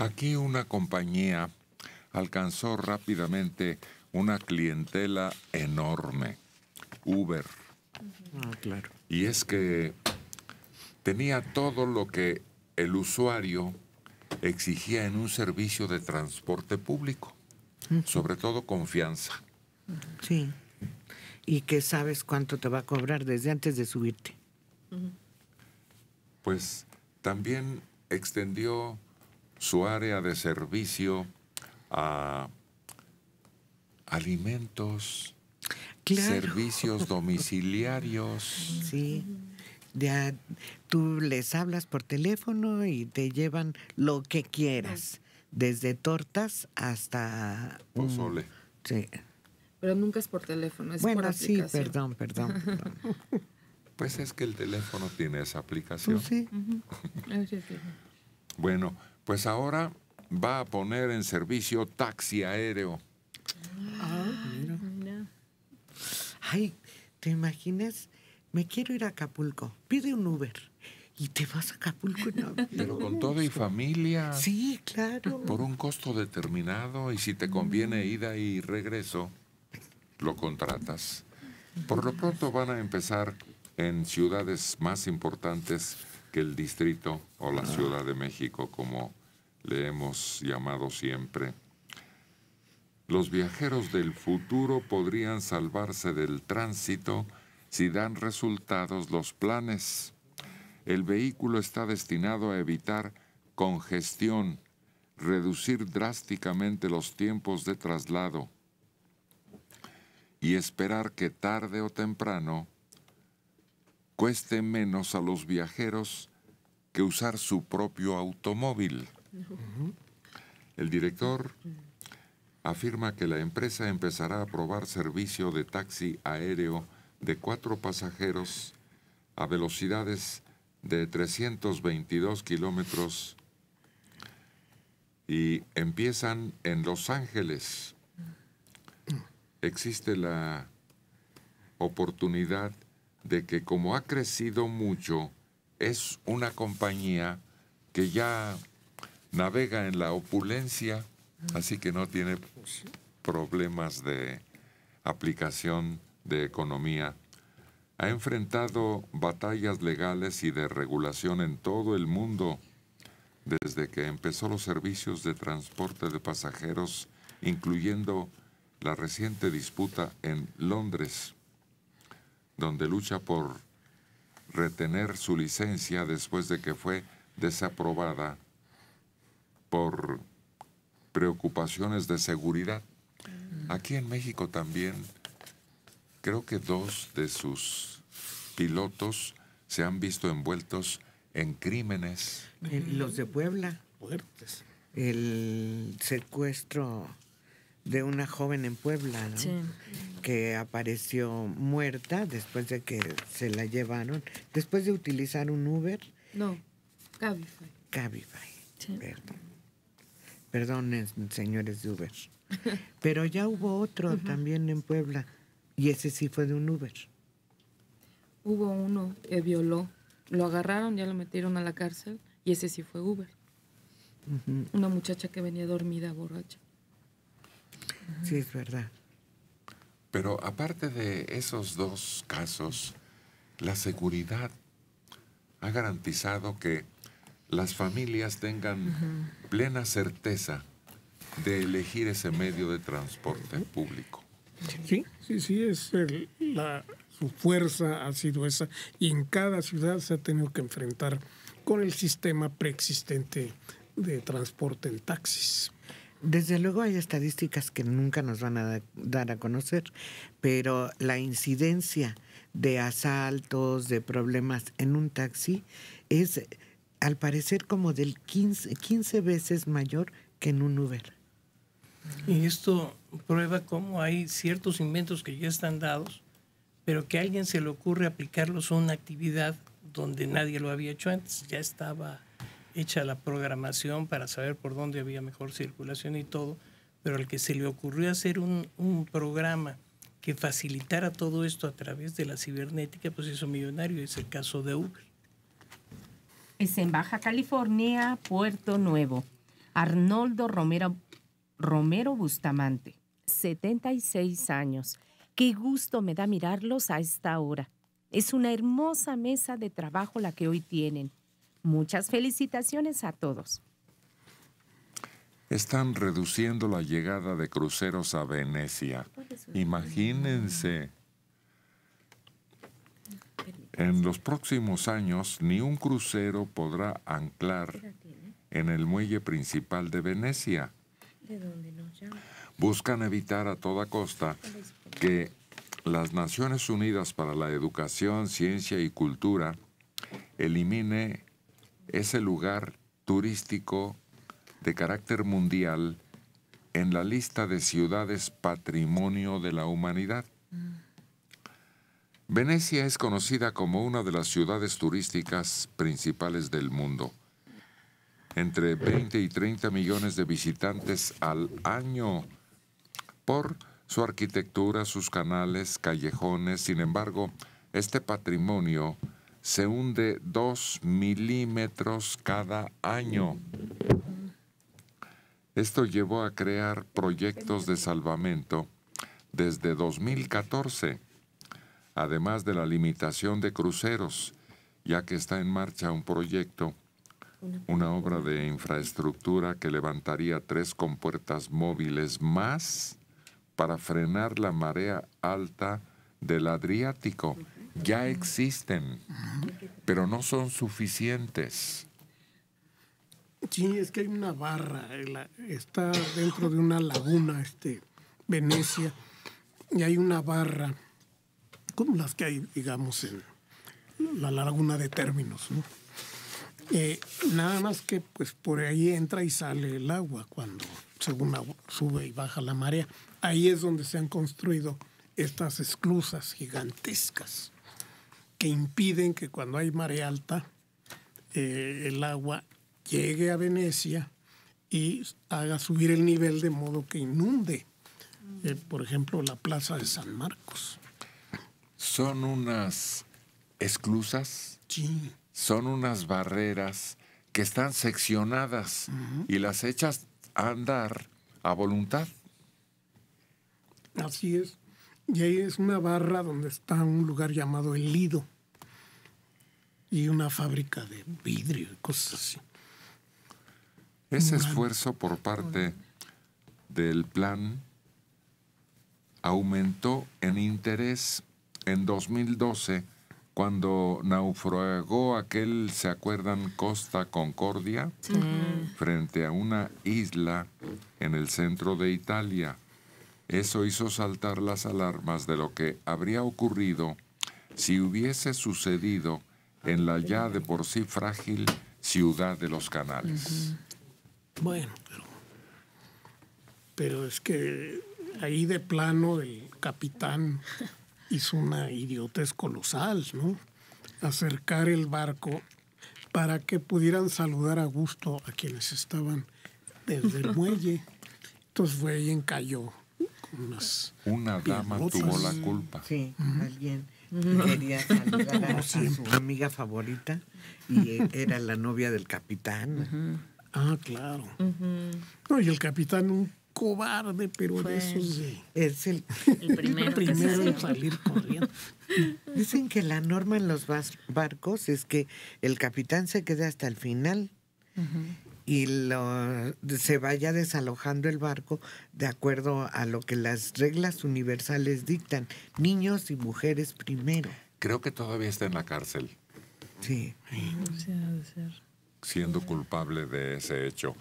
Aquí una compañía alcanzó rápidamente una clientela enorme, Uber. Ah, claro. Y es que tenía todo lo que el usuario exigía en un servicio de transporte público, sobre todo confianza. Sí. Y que sabes cuánto te va a cobrar desde antes de subirte. Pues también extendió su área de servicio a alimentos, servicios domiciliarios. Sí. Ya tú les hablas por teléfono y te llevan lo que quieras, desde tortas hasta pozole. Sí. Pero nunca es por teléfono, es por aplicación. sí, perdón, perdón. pues es que el teléfono tiene esa aplicación. Pues sí. bueno, pues ahora va a poner en servicio taxi aéreo. Ah, ah, Ay, ¿te imaginas? Me quiero ir a Acapulco. Pide un Uber. Y te vas a Acapulco Pero con todo y familia. Sí, claro. Por un costo determinado y si te conviene mm. ida y regreso, lo contratas. Por lo pronto van a empezar en ciudades más importantes que el distrito o la ah. Ciudad de México como le hemos llamado siempre. Los viajeros del futuro podrían salvarse del tránsito si dan resultados los planes. El vehículo está destinado a evitar congestión, reducir drásticamente los tiempos de traslado y esperar que tarde o temprano cueste menos a los viajeros que usar su propio automóvil. El director afirma que la empresa empezará a probar servicio de taxi aéreo de cuatro pasajeros a velocidades de 322 kilómetros y empiezan en Los Ángeles. Existe la oportunidad de que como ha crecido mucho, es una compañía que ya navega en la opulencia, así que no tiene problemas de aplicación de economía. Ha enfrentado batallas legales y de regulación en todo el mundo desde que empezó los servicios de transporte de pasajeros, incluyendo la reciente disputa en Londres, donde lucha por retener su licencia después de que fue desaprobada por preocupaciones de seguridad. Aquí en México también, creo que dos de sus pilotos se han visto envueltos en crímenes. Eh, los de Puebla. El secuestro de una joven en Puebla, ¿no? que apareció muerta después de que se la llevaron, después de utilizar un Uber. No, Cabify. Cabify, Perdonen, señores de Uber. Pero ya hubo otro también en Puebla y ese sí fue de un Uber. Hubo uno que violó, lo agarraron, ya lo metieron a la cárcel y ese sí fue Uber. Una muchacha que venía dormida, borracha. Sí, es verdad. Pero aparte de esos dos casos, la seguridad ha garantizado que las familias tengan plena certeza de elegir ese medio de transporte público. Sí, sí, sí, es su fuerza ha sido esa y en cada ciudad se ha tenido que enfrentar con el sistema preexistente de transporte en taxis. Desde luego hay estadísticas que nunca nos van a dar a conocer, pero la incidencia de asaltos, de problemas en un taxi es al parecer como del 15, veces mayor que en un Uber. Y esto prueba cómo hay ciertos inventos que ya están dados, pero que a alguien se le ocurre aplicarlos a una actividad donde nadie lo había hecho antes. Ya estaba hecha la programación para saber por dónde había mejor circulación y todo, pero al que se le ocurrió hacer un, un programa que facilitara todo esto a través de la cibernética, pues hizo millonario, es el caso de Uber es en Baja California, Puerto Nuevo. Arnoldo Romero, Romero Bustamante, 76 años. Qué gusto me da mirarlos a esta hora. Es una hermosa mesa de trabajo la que hoy tienen. Muchas felicitaciones a todos. Están reduciendo la llegada de cruceros a Venecia. Imagínense en los próximos años, ni un crucero podrá anclar en el muelle principal de Venecia. Buscan evitar a toda costa que las Naciones Unidas para la Educación, Ciencia y Cultura elimine ese lugar turístico de carácter mundial en la lista de ciudades patrimonio de la humanidad. Venecia es conocida como una de las ciudades turísticas principales del mundo. Entre 20 y 30 millones de visitantes al año por su arquitectura, sus canales, callejones. Sin embargo, este patrimonio se hunde 2 milímetros cada año. Esto llevó a crear proyectos de salvamento desde 2014 además de la limitación de cruceros, ya que está en marcha un proyecto, una obra de infraestructura que levantaría tres compuertas móviles más para frenar la marea alta del Adriático. Ya existen, pero no son suficientes. Sí, es que hay una barra, está dentro de una laguna, este, Venecia, y hay una barra como las que hay, digamos, en la laguna de términos. Eh, nada más que pues por ahí entra y sale el agua cuando sube y baja la marea. Ahí es donde se han construido estas esclusas gigantescas que impiden que cuando hay marea alta eh, el agua llegue a Venecia y haga subir el nivel de modo que inunde, eh, por ejemplo, la plaza de San Marcos son unas esclusas, son unas barreras que están seccionadas y las echas a andar a voluntad. Así es. Y ahí es una barra donde está un lugar llamado El Lido y una fábrica de vidrio y cosas así. Ese esfuerzo por parte del plan aumentó en interés en 2012 cuando naufragó aquel, ¿se acuerdan? Costa Concordia, frente a una isla en el centro de Italia. Eso hizo saltar las alarmas de lo que habría ocurrido si hubiese sucedido en la ya de por sí frágil ciudad de los canales. Bueno, pero, pero es que ahí de plano el capitán hizo una idiotez colosal, ¿no? Acercar el barco para que pudieran saludar a gusto a quienes estaban desde el muelle. Entonces fue ahí cayó con Una dama tuvo la culpa. Sí, alguien quería saludar a, su amiga favorita y era la novia del capitán. Ah, claro. No, y el capitán cobarde, pero de pues, es el, primero, en salir corriendo. Dicen que la norma en los barcos es que el capitán se quede hasta el final. y se vaya desalojando el barco de acuerdo a lo que las reglas universales dictan, niños y mujeres primero. Creo que todavía está en la cárcel. Sí. sí. Siendo culpable de ese hecho.